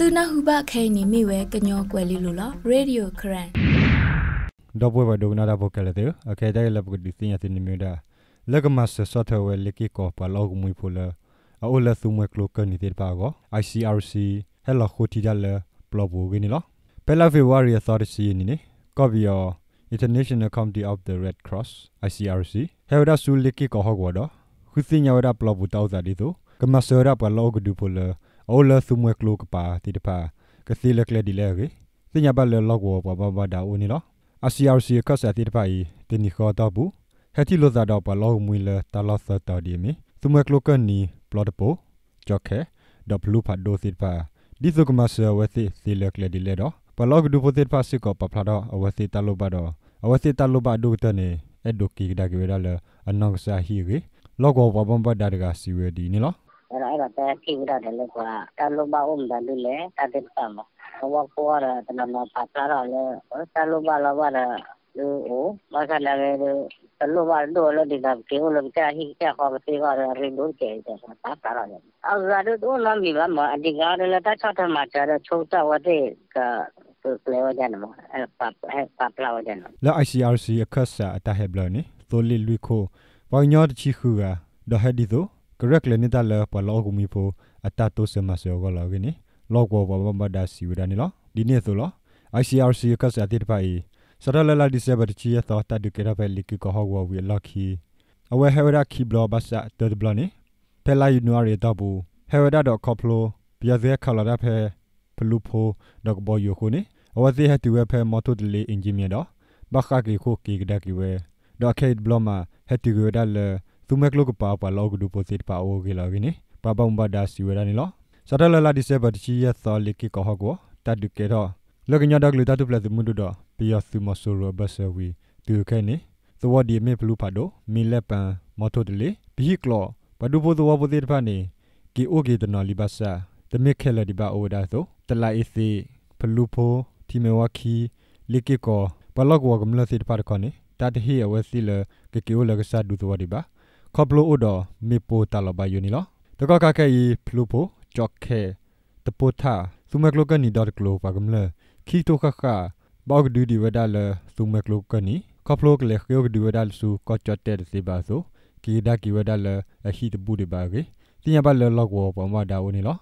သူနာဟုဘခဲနီမိဝဲကညောကွယ်လီလိုလားရေဒီယိုခရန်တော့ပွဲပါဒုကနာတာဖို့ကလည်းတဲ့အခက်တဲ့လက်ပကဒီစင်ရတဲ့နိမြတာလက်ကမဆဆော့ထဝဲလက်ကောပါလောက်မွေဖိုလာအိုလသုမွေကလိုကနေတဲ့ပါကော ICRC ဟဲလာခိုတီဒါလပလဘူဂင်းလားပယ်လာဖေဝါရီအသော်စီနီနေကော်ဗီယော International Committee of the Red Cross ICRC ဟဲဝဒါဆူလက်ကောဟောကောတော့ခုစင်ရဝဒါပလဘူတောက်စားဒီသူကမဆော်ရပါလောက်ဒူဖိုလာအော်လဆုမွဲကလိုကပါတိတပါကစီလက်လက်ဒီလဲရေစညာပါလဲလောက်ဝဘဘဘဒါဦးနီလောအစီအာစီကဆာတိတပါဤတင်နီခေါ်တော့ဘူးဟက်တီလိုဇာတော့ပါလောက်မွေလဲတလဆတာဒီမီဆုမွဲကလိုကနီပလော့တပိုဂျော့ခဲဒဘလူဖတ်ဒိုစစ်ပါဒီစုကမဆာဝသိစီလက်လက်ဒီလဲတော့ပလော့ကဒူပိုစစ်ပါစစ်ကပပလာတော့အဝသိတလိုပါတော့အဝသိတလိုပါဒုတနေအဒုကီဒါကွေရလအနောက်စာဟီရေလောကောဘဘဘဒါဒကစီဝဒီနီလော Rata kira dale kwa taluba um dadule tatit kama. Wa kuara tanama patara le taluba lawara o masa lare taluba dole di dam keu lem cha hi cha ko ti ko re dur ke cha patara le. Aga do do na mi ba ma adiga le ta cha ta ma cha ra chou cha wa de ka ပလောကြနမပပပလောကြနလာ ICRC အခက်စာအတဟက်ဘလနီသိုလီလူခိုပေါညောတချီခူကဒဟဒီသောကရက်လနေတာလပလောကူမီဖိုအတတုစမဆောကလောကင်းလောကောဘဘဒါစီဝဒနီလောဒီနေ့ဆိုလော ICRC ကစတဲ့ပိုင်စရလလာဒီစဘတီယသောတဒကရပဲလီကီကဟောဝဝီလော်ခီအဝဲဟဝရာခီဘလဘဆာတဒဘလနီဖဲလာယူနွာရီတော့ဘူးဟဝရာတော့ခေါပလိုပြဇဲခလာရဖဲဖလူဖိုဒကဘောယိုခုနီအဝသိဟတီဝဲဖဲမော်တိုဒလီအင်ဂျင်နီယာတော့ဘခါကီခိုကီကဒကီဝဲဒေါ်ခေတ်ဘလမဟတီဂူဒါလသူမက်ကလကပါပါလောကဒူပိုစစ်ပါအိုကေလာကိနေပါပမ်ဘာဒါစီဝရနီလောစတလလာဒီဆက်ဘတ်ချီယသောလီကီကဟကောတတ်ဒုကေတော့လကညာဒကလတတ်ပလက်မှုဒတော့ပီယသုမဆိုရဘဆဝီဒုခဲနေသဝဒီမေဘလူဖာဒိုမီလက်ပန်မော်တိုတလီဘီကလောဘဒူပိုသဝပိုတိတဖာနေကီအိုကေတနော်လီဘာဆာတမစ်ခဲလက်ဒီဘာအိုဒါဆိုတလိုက်အစီဘလူဖိုတီမေဝါခီလီကီကောဘလော့ကဝကမလစစ်ဖာဒခေါနေတတ်ဟီအဝစီလကေကီအိုလကဆာဒူသဝဒီဘာခေါပလိုအိုဒမေပိုတလဘယူနီလောတကကကဲဤဖလူပိုဂျော့ခဲတပိုသာသုမကလိုကနီဒတ်ကလိုပါကမလခီတိုခခဘောက်ဒူဒီဝဒါလသုမကလိုကနီခေါပလိုကလေခယောဒီဝဒါလစုကောချတ်တဲစီပါဆိုကီဒါကီဝဒါလအဟီတပူဒီပါကေတင်ရပါလလောက်ဝပေါ်မဒါဝနီလော